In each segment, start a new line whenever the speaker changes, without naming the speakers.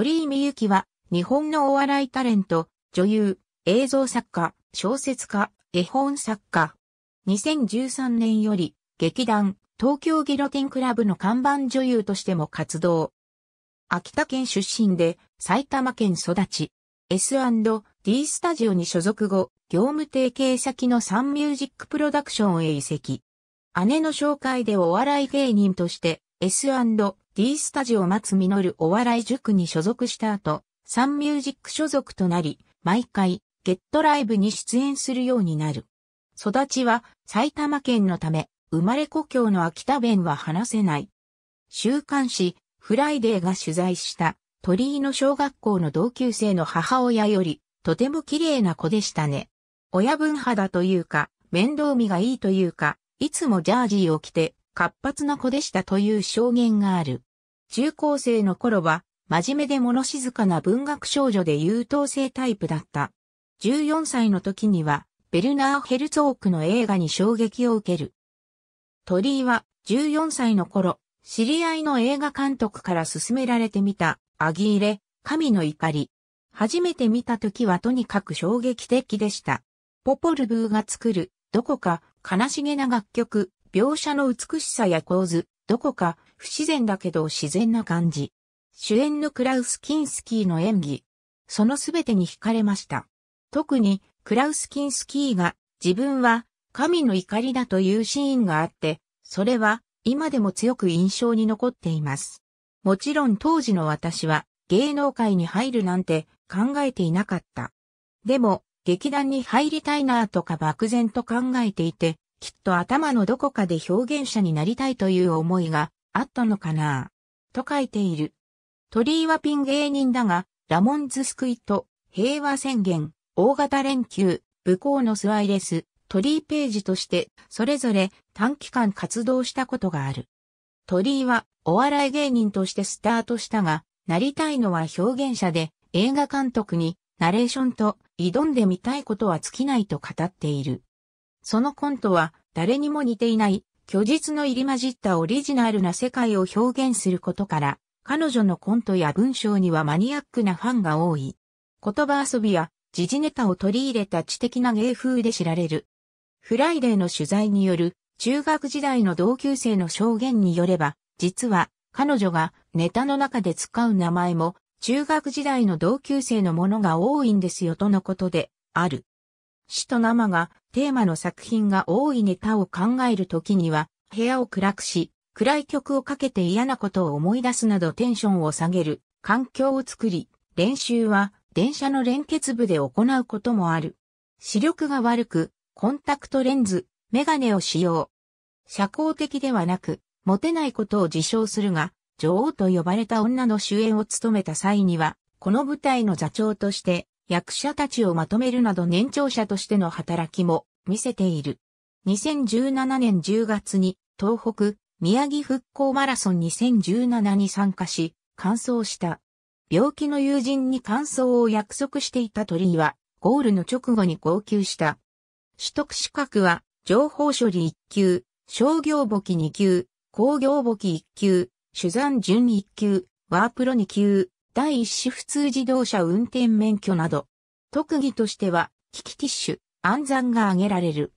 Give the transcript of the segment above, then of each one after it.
鳥居みゆきは、日本のお笑いタレント、女優、映像作家、小説家、絵本作家。2013年より、劇団、東京ギロティンクラブの看板女優としても活動。秋田県出身で、埼玉県育ち。S&D スタジオに所属後、業務提携先のサンミュージックプロダクションへ移籍。姉の紹介でお笑い芸人として、S&D D スタジオ松実お笑い塾に所属した後、サンミュージック所属となり、毎回、ゲットライブに出演するようになる。育ちは埼玉県のため、生まれ故郷の秋田弁は話せない。週刊誌、フライデーが取材した鳥居の小学校の同級生の母親より、とても綺麗な子でしたね。親分肌というか、面倒見がいいというか、いつもジャージーを着て、活発な子でしたという証言がある。中高生の頃は、真面目で物静かな文学少女で優等生タイプだった。14歳の時には、ベルナー・ヘルツォークの映画に衝撃を受ける。鳥居は、14歳の頃、知り合いの映画監督から勧められてみた、アギーレ、神の怒り。初めて見た時はとにかく衝撃的でした。ポポルブーが作る、どこか悲しげな楽曲、描写の美しさや構図、どこか不自然だけど自然な感じ。主演のクラウス・キンスキーの演技、そのすべてに惹かれました。特に、クラウス・キンスキーが、自分は、神の怒りだというシーンがあって、それは、今でも強く印象に残っています。もちろん当時の私は、芸能界に入るなんて考えていなかった。でも、劇団に入りたいなぁとか漠然と考えていて、きっと頭のどこかで表現者になりたいという思いがあったのかなと書いている。鳥居はピン芸人だが、ラモンズスクイット、平和宣言、大型連休、武功のスワイレス、鳥居ページとして、それぞれ短期間活動したことがある。鳥居はお笑い芸人としてスタートしたが、なりたいのは表現者で映画監督にナレーションと挑んでみたいことは尽きないと語っている。そのコントは誰にも似ていない虚実の入り混じったオリジナルな世界を表現することから、彼女のコントや文章にはマニアックなファンが多い。言葉遊びや時事ネタを取り入れた知的な芸風で知られる。フライデーの取材による中学時代の同級生の証言によれば、実は彼女がネタの中で使う名前も中学時代の同級生のものが多いんですよとのことである。死と生がテーマの作品が多いネタを考えるときには、部屋を暗くし、暗い曲をかけて嫌なことを思い出すなどテンションを下げる環境を作り、練習は電車の連結部で行うこともある。視力が悪く、コンタクトレンズ、メガネを使用。社交的ではなく、モテないことを自称するが、女王と呼ばれた女の主演を務めた際には、この舞台の座長として役者たちをまとめるなど年長者としての働きも見せている。2017年10月に東北宮城復興マラソン2017に参加し、完走した。病気の友人に完走を約束していた鳥居は、ゴールの直後に号泣した。取得資格は、情報処理1級、商業簿記2級、工業簿記1級、取山準1級、ワープロ2級、第一種普通自動車運転免許など、特技としては、キキティッシュ、暗算が挙げられる。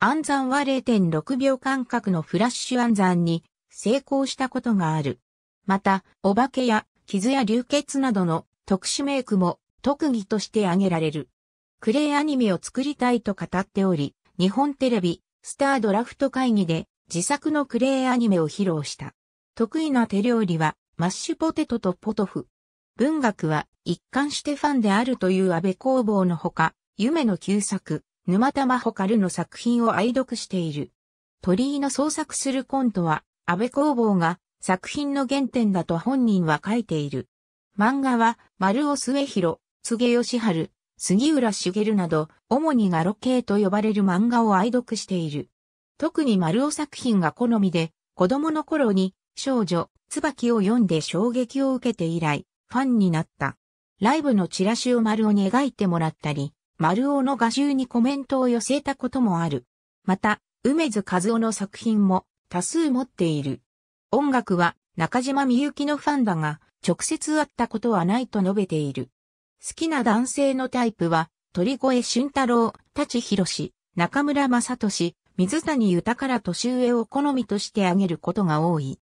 暗算は0.6秒間隔のフラッシュ暗算に成功したことがある。また、お化けや傷や流血などの特殊メイクも特技として挙げられる。クレイアニメを作りたいと語っており、日本テレビ、スタードラフト会議で自作のクレイアニメを披露した。得意な手料理は、マッシュポテトとポトフ、文学は一貫してファンであるという安倍工房のほか、夢の旧作、沼田真帆かるの作品を愛読している。鳥居の創作するコントは、安倍工房が作品の原点だと本人は書いている。漫画は、丸尾末広、杉義春、杉浦茂など、主にガロ系と呼ばれる漫画を愛読している。特に丸尾作品が好みで、子供の頃に少女、椿を読んで衝撃を受けて以来、ファンになった。ライブのチラシを丸尾に描いてもらったり、丸尾の画集にコメントを寄せたこともある。また、梅津和夫の作品も多数持っている。音楽は中島みゆきのファンだが、直接会ったことはないと述べている。好きな男性のタイプは、鳥越俊太郎、立博士、中村正俊、水谷豊から年上を好みとしてあげることが多い。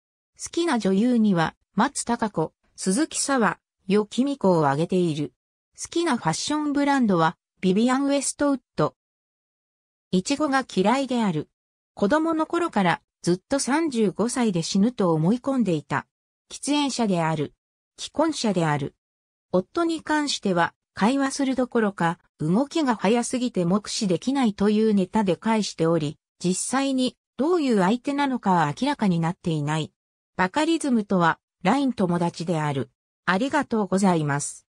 好きな女優には、松高子、鈴木沢、よきみこを挙げている。好きなファッションブランドは、ビビアン・ウェストウッド。いちごが嫌いである。子供の頃からずっと35歳で死ぬと思い込んでいた。喫煙者である。既婚者である。夫に関しては、会話するどころか、動きが早すぎて目視できないというネタで返しており、実際にどういう相手なのかは明らかになっていない。バカリズムとは、LINE 友達である。ありがとうございます。